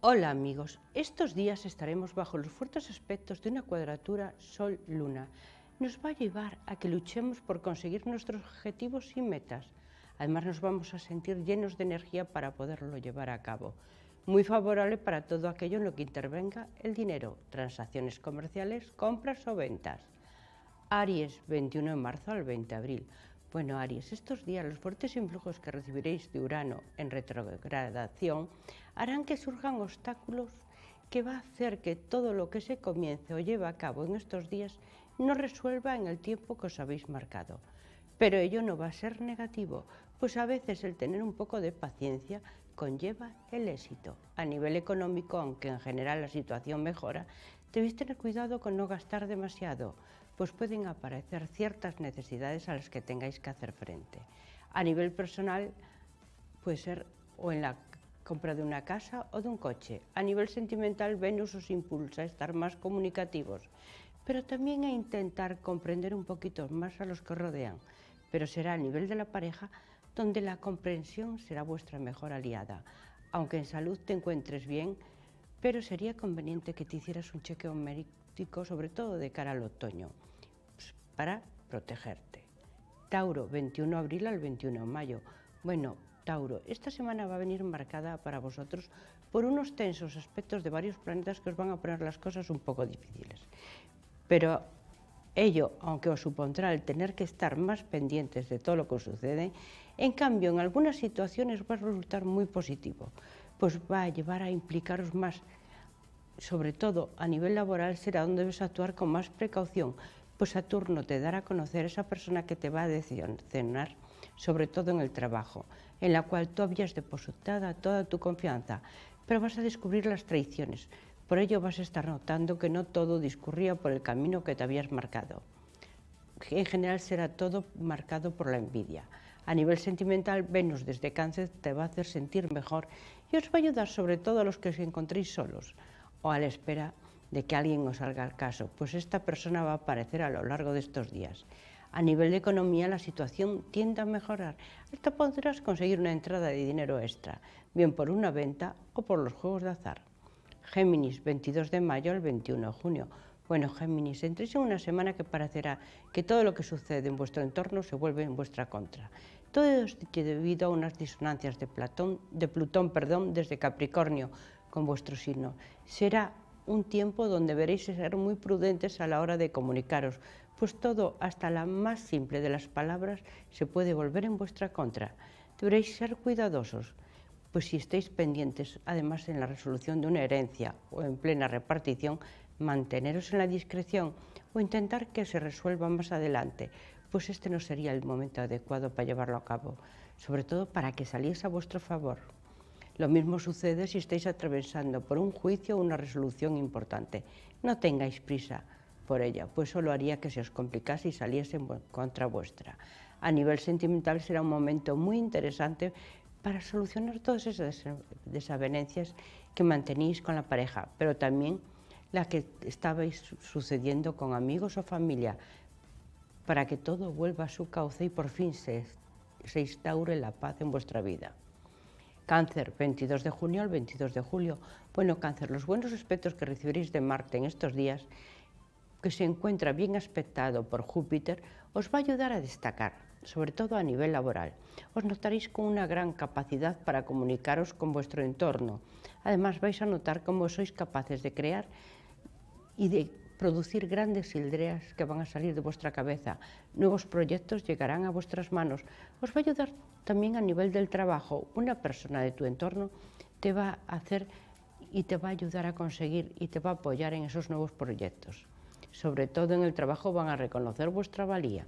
Hola amigos, estos días estaremos bajo los fuertes aspectos de una cuadratura Sol-Luna. Nos va a llevar a que luchemos por conseguir nuestros objetivos y metas. Además nos vamos a sentir llenos de energía para poderlo llevar a cabo. Muy favorable para todo aquello en lo que intervenga el dinero, transacciones comerciales, compras o ventas. Aries, 21 de marzo al 20 de abril. Bueno, Aries, estos días los fuertes influjos que recibiréis de Urano en retrogradación harán que surjan obstáculos que va a hacer que todo lo que se comience o lleva a cabo en estos días no resuelva en el tiempo que os habéis marcado. Pero ello no va a ser negativo, pues a veces el tener un poco de paciencia conlleva el éxito. A nivel económico, aunque en general la situación mejora, debéis tener cuidado con no gastar demasiado, pues pueden aparecer ciertas necesidades a las que tengáis que hacer frente. A nivel personal, puede ser o en la compra de una casa o de un coche. A nivel sentimental, Venus os impulsa a estar más comunicativos, pero también a intentar comprender un poquito más a los que rodean. Pero será a nivel de la pareja donde la comprensión será vuestra mejor aliada. Aunque en salud te encuentres bien, pero sería conveniente que te hicieras un chequeo médico, sobre todo de cara al otoño, pues, para protegerte. Tauro, 21 de abril al 21 de mayo. Bueno, Tauro, esta semana va a venir marcada para vosotros por unos tensos aspectos de varios planetas que os van a poner las cosas un poco difíciles. Pero ello, aunque os supondrá el tener que estar más pendientes de todo lo que sucede, en cambio en algunas situaciones va a resultar muy positivo, pues va a llevar a implicaros más. Sobre todo a nivel laboral será donde debes actuar con más precaución, pues Saturno te dará a conocer esa persona que te va a decepcionar, sobre todo en el trabajo en la cual tú habías depositado toda tu confianza, pero vas a descubrir las traiciones. Por ello vas a estar notando que no todo discurría por el camino que te habías marcado. En general será todo marcado por la envidia. A nivel sentimental, Venus desde cáncer te va a hacer sentir mejor y os va a ayudar sobre todo a los que os encontréis solos o a la espera de que alguien os salga al caso, pues esta persona va a aparecer a lo largo de estos días a nivel de economía la situación tiende a mejorar. Hasta podrás conseguir una entrada de dinero extra, bien por una venta o por los juegos de azar. Géminis, 22 de mayo al 21 de junio. Bueno, Géminis, entréis en una semana que parecerá que todo lo que sucede en vuestro entorno se vuelve en vuestra contra. Todo esto debido a unas disonancias de, Plutón perdón, desde Capricornio con vuestro signo. Será un tiempo donde veréis ser muy prudentes a la hora de comunicaros, pues todo, hasta la más simple de las palabras, se puede volver en vuestra contra. Deberéis ser cuidadosos, pues si estáis pendientes, además en la resolución de una herencia o en plena repartición, manteneros en la discreción o intentar que se resuelva más adelante, pues este no sería el momento adecuado para llevarlo a cabo, sobre todo para que saliese a vuestro favor. Lo mismo sucede si estáis atravesando por un juicio o una resolución importante. No tengáis prisa por ella, pues solo haría que se os complicase y saliese contra vuestra. A nivel sentimental será un momento muy interesante para solucionar todas esas desavenencias que mantenéis con la pareja, pero también la que estabais sucediendo con amigos o familia, para que todo vuelva a su cauce y por fin se, se instaure la paz en vuestra vida. Cáncer, 22 de junio al 22 de julio. Bueno, cáncer, los buenos aspectos que recibiréis de Marte en estos días que se encuentra bien aspectado por Júpiter, os va a ayudar a destacar, sobre todo a nivel laboral. Os notaréis con una gran capacidad para comunicaros con vuestro entorno. Además, vais a notar cómo sois capaces de crear y de producir grandes ideas que van a salir de vuestra cabeza. Nuevos proyectos llegarán a vuestras manos. Os va a ayudar también a nivel del trabajo. Una persona de tu entorno te va a hacer y te va a ayudar a conseguir y te va a apoyar en esos nuevos proyectos sobre todo en el trabajo, van a reconocer vuestra valía.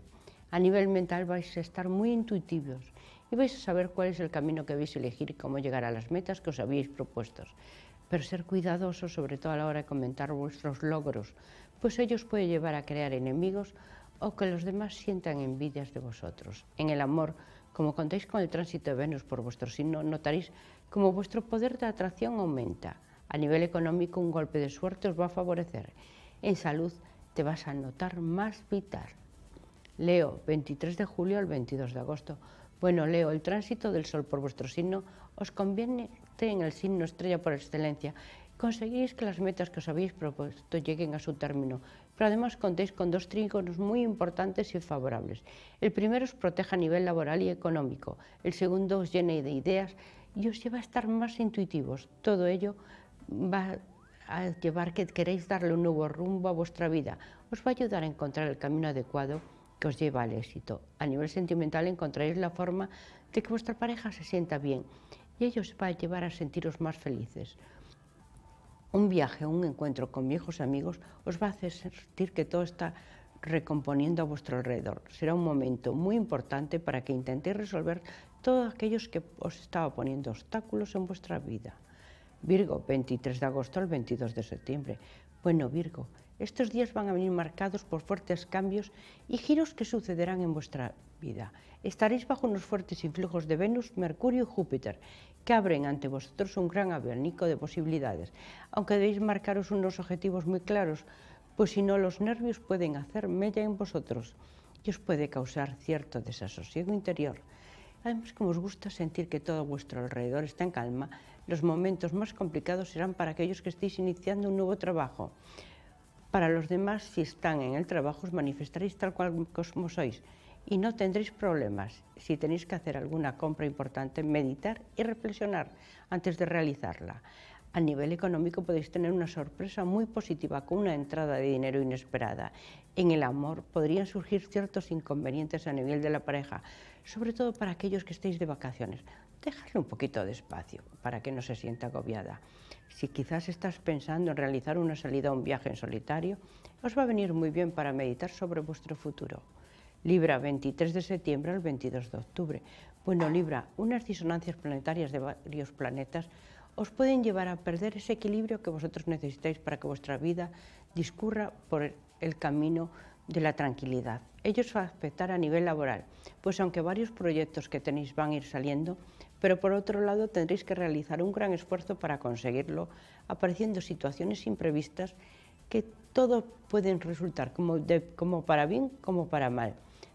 A nivel mental vais a estar muy intuitivos y vais a saber cuál es el camino que vais a elegir y cómo llegar a las metas que os habéis propuesto. Pero ser cuidadosos, sobre todo a la hora de comentar vuestros logros, pues ellos puede llevar a crear enemigos o que los demás sientan envidias de vosotros. En el amor, como contáis con el tránsito de Venus por vuestro signo, notaréis como vuestro poder de atracción aumenta. A nivel económico, un golpe de suerte os va a favorecer. En salud, te vas a notar más vital. Leo, 23 de julio al 22 de agosto. Bueno, Leo, el tránsito del Sol por vuestro signo os conviene en el signo estrella por excelencia. Conseguís que las metas que os habéis propuesto lleguen a su término, pero además contéis con dos trígonos muy importantes y favorables. El primero os protege a nivel laboral y económico, el segundo os llena de ideas y os lleva a estar más intuitivos. Todo ello va a llevar que queréis darle un nuevo rumbo a vuestra vida. Os va a ayudar a encontrar el camino adecuado que os lleva al éxito. A nivel sentimental encontraréis la forma de que vuestra pareja se sienta bien y ello os va a llevar a sentiros más felices. Un viaje, un encuentro con viejos amigos os va a hacer sentir que todo está recomponiendo a vuestro alrededor. Será un momento muy importante para que intentéis resolver todos aquellos que os estaba poniendo obstáculos en vuestra vida. Virgo, 23 de agosto al 22 de septiembre. Bueno, Virgo, estos días van a venir marcados por fuertes cambios y giros que sucederán en vuestra vida. Estaréis bajo unos fuertes influjos de Venus, Mercurio y Júpiter, que abren ante vosotros un gran abanico de posibilidades, aunque debéis marcaros unos objetivos muy claros, pues si no los nervios pueden hacer mella en vosotros y os puede causar cierto desasosiego interior. Además, como os gusta sentir que todo vuestro alrededor está en calma, los momentos más complicados serán para aquellos que estéis iniciando un nuevo trabajo. Para los demás, si están en el trabajo, os manifestaréis tal cual como sois y no tendréis problemas. Si tenéis que hacer alguna compra importante, meditar y reflexionar antes de realizarla. A nivel económico podéis tener una sorpresa muy positiva con una entrada de dinero inesperada. En el amor podrían surgir ciertos inconvenientes a nivel de la pareja, sobre todo para aquellos que estéis de vacaciones dejarle un poquito de espacio para que no se sienta agobiada. Si quizás estás pensando en realizar una salida o un viaje en solitario, os va a venir muy bien para meditar sobre vuestro futuro. Libra, 23 de septiembre al 22 de octubre. Bueno, Libra, unas disonancias planetarias de varios planetas os pueden llevar a perder ese equilibrio que vosotros necesitáis para que vuestra vida discurra por el camino de la tranquilidad. Ello os va a afectar a nivel laboral, pues aunque varios proyectos que tenéis van a ir saliendo, pero por otro lado tendréis que realizar un gran esfuerzo para conseguirlo, apareciendo situaciones imprevistas que todo pueden resultar como, para bien como para mal.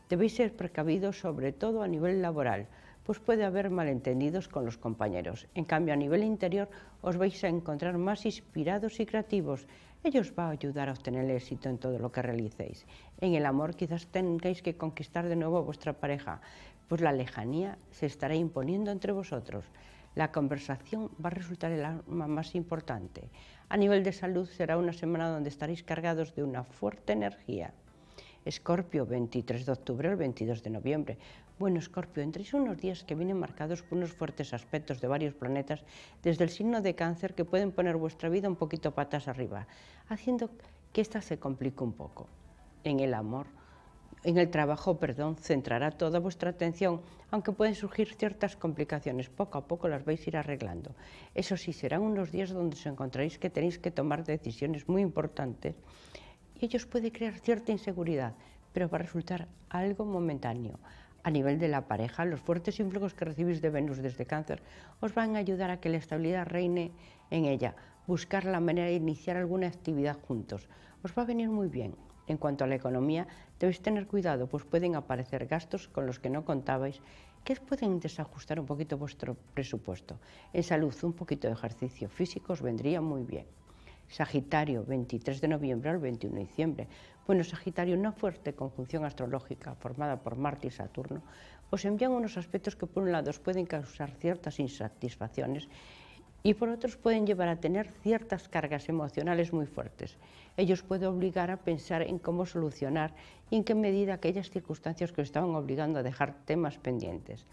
Debéis ser precavidos sobre todo a nivel laboral, pues puede haber malentendidos con los compañeros. En cambio, a nivel interior os vais a encontrar más inspirados y creativos. Ellos va a ayudar a obtener éxito en todo lo que realicéis. En el amor quizás tengáis que conquistar de nuevo a vuestra pareja, pues la lejanía se estará imponiendo entre vosotros. La conversación va a resultar el arma más importante. A nivel de salud será una semana donde estaréis cargados de una fuerte energía. Escorpio, 23 de octubre al 22 de noviembre. Bueno, Escorpio, entréis unos días que vienen marcados por unos fuertes aspectos de varios planetas desde el signo de cáncer que pueden poner vuestra vida un poquito patas arriba, haciendo que ésta se complique un poco. En el amor, en el trabajo, perdón, centrará toda vuestra atención, aunque pueden surgir ciertas complicaciones, poco a poco las vais a ir arreglando. Eso sí, serán unos días donde os encontraréis que tenéis que tomar decisiones muy importantes y ello os puede crear cierta inseguridad, pero va a resultar algo momentáneo. A nivel de la pareja, los fuertes influjos que recibís de Venus desde cáncer os van a ayudar a que la estabilidad reine en ella, buscar la manera de iniciar alguna actividad juntos. Os va a venir muy bien, en cuanto a la economía, debéis tener cuidado, pues pueden aparecer gastos con los que no contabais que pueden desajustar un poquito vuestro presupuesto. En salud, un poquito de ejercicio físico os vendría muy bien. Sagitario, 23 de noviembre al 21 de diciembre. Bueno, Sagitario, una fuerte conjunción astrológica formada por Marte y Saturno os envían unos aspectos que por un lado pueden causar ciertas insatisfacciones y por otros pueden llevar a tener ciertas cargas emocionales muy fuertes ellos puede obligar a pensar en cómo solucionar y en qué medida aquellas circunstancias que os estaban obligando a dejar temas pendientes.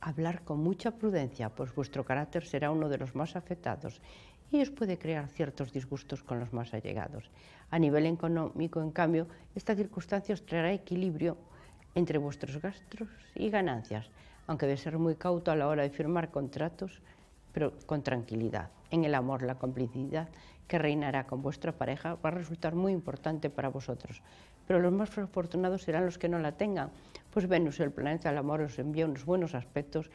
Hablar con mucha prudencia, pues vuestro carácter será uno de los más afectados y os puede crear ciertos disgustos con los más allegados. A nivel económico, en cambio, esta circunstancia os traerá equilibrio entre vuestros gastos y ganancias, aunque debe ser muy cauto a la hora de firmar contratos, pero con tranquilidad. En el amor, la complicidad que reinará con vuestra pareja va a resultar muy importante para vosotros. Pero los más afortunados serán los que no la tengan, pues Venus, el planeta del amor, os envía unos buenos aspectos.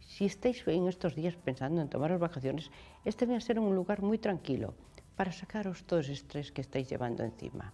Si estáis en estos días pensando en tomaros vacaciones, este va a ser un lugar muy tranquilo para sacaros todo ese estrés que estáis llevando encima.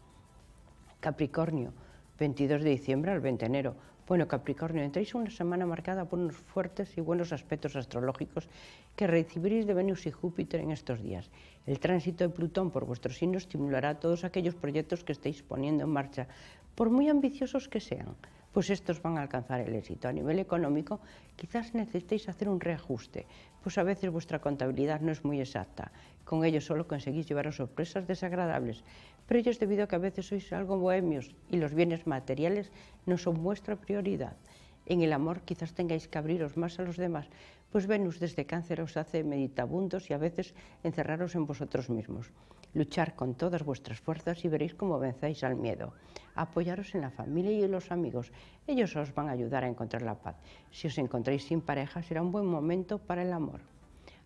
Capricornio, 22 de diciembre al 20 de enero, bueno, Capricornio, entréis una semana marcada por unos fuertes y buenos aspectos astrológicos que recibiréis de Venus y Júpiter en estos días. El tránsito de Plutón por vuestros signos estimulará todos aquellos proyectos que estéis poniendo en marcha, por muy ambiciosos que sean, pues estos van a alcanzar el éxito. A nivel económico, quizás necesitéis hacer un reajuste, pues a veces vuestra contabilidad no es muy exacta con ellos solo conseguís llevaros sorpresas desagradables, pero ellos es debido a que a veces sois algo bohemios y los bienes materiales no son vuestra prioridad. En el amor quizás tengáis que abriros más a los demás, pues Venus desde cáncer os hace meditabundos y a veces encerraros en vosotros mismos. Luchar con todas vuestras fuerzas y veréis cómo vencéis al miedo. Apoyaros en la familia y en los amigos, ellos os van a ayudar a encontrar la paz. Si os encontráis sin pareja será un buen momento para el amor.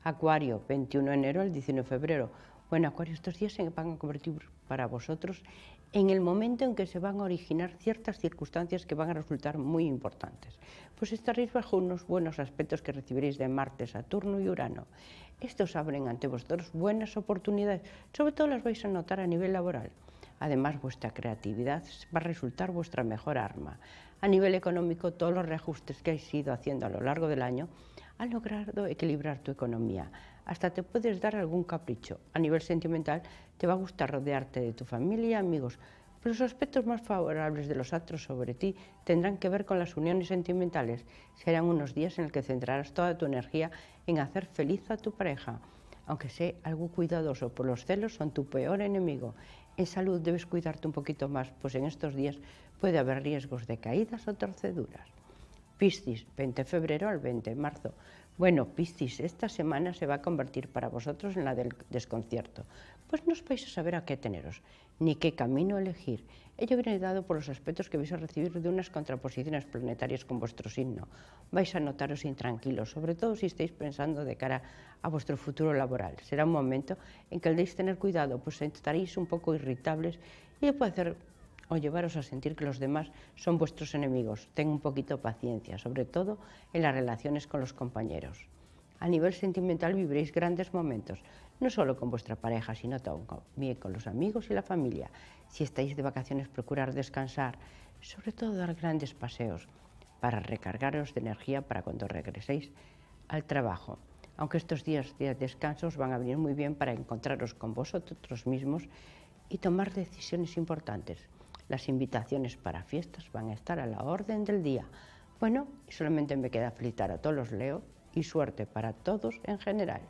Acuario, 21 de enero al 19 de febrero. Bueno, Acuario, estos días se van a convertir para vosotros en el momento en que se van a originar ciertas circunstancias que van a resultar muy importantes. Pues estaréis bajo unos buenos aspectos que recibiréis de Marte, Saturno y Urano. Estos abren ante vosotros buenas oportunidades, sobre todo las vais a notar a nivel laboral. Además, vuestra creatividad va a resultar vuestra mejor arma. A nivel económico, todos los reajustes que habéis ido haciendo a lo largo del año ...ha logrado equilibrar tu economía. Hasta te puedes dar algún capricho. A nivel sentimental, te va a gustar rodearte de tu familia, amigos, pero los aspectos más favorables de los astros sobre ti tendrán que ver con las uniones sentimentales. Serán unos días en los que centrarás toda tu energía en hacer feliz a tu pareja. Aunque sea algo cuidadoso, por los celos son tu peor enemigo. En salud debes cuidarte un poquito más, pues en estos días puede haber riesgos de caídas o torceduras. Piscis, 20 de febrero al 20 de marzo. Bueno, Piscis, esta semana se va a convertir para vosotros en la del desconcierto. Pues no os vais a saber a qué teneros, ni qué camino elegir. Ello viene dado por los aspectos que vais a recibir de unas contraposiciones planetarias con vuestro signo. Vais a notaros intranquilos, sobre todo si estáis pensando de cara a vuestro futuro laboral. Será un momento en que debéis tener cuidado, pues estaréis un poco irritables y puede hacer o llevaros a sentir que los demás son vuestros enemigos. Ten un poquito de paciencia, sobre todo en las relaciones con los compañeros. A nivel sentimental viviréis grandes momentos, no solo con vuestra pareja, sino también con los amigos y la familia. Si estáis de vacaciones, procurar descansar, sobre todo dar grandes paseos para recargaros de energía para cuando regreséis al trabajo. Aunque estos días de descanso os van a venir muy bien para encontraros con vosotros mismos y tomar decisiones importantes. Las invitaciones para fiestas van a estar a la orden del día. Bueno, solamente me queda felicitar a todos los Leo y suerte para todos en general.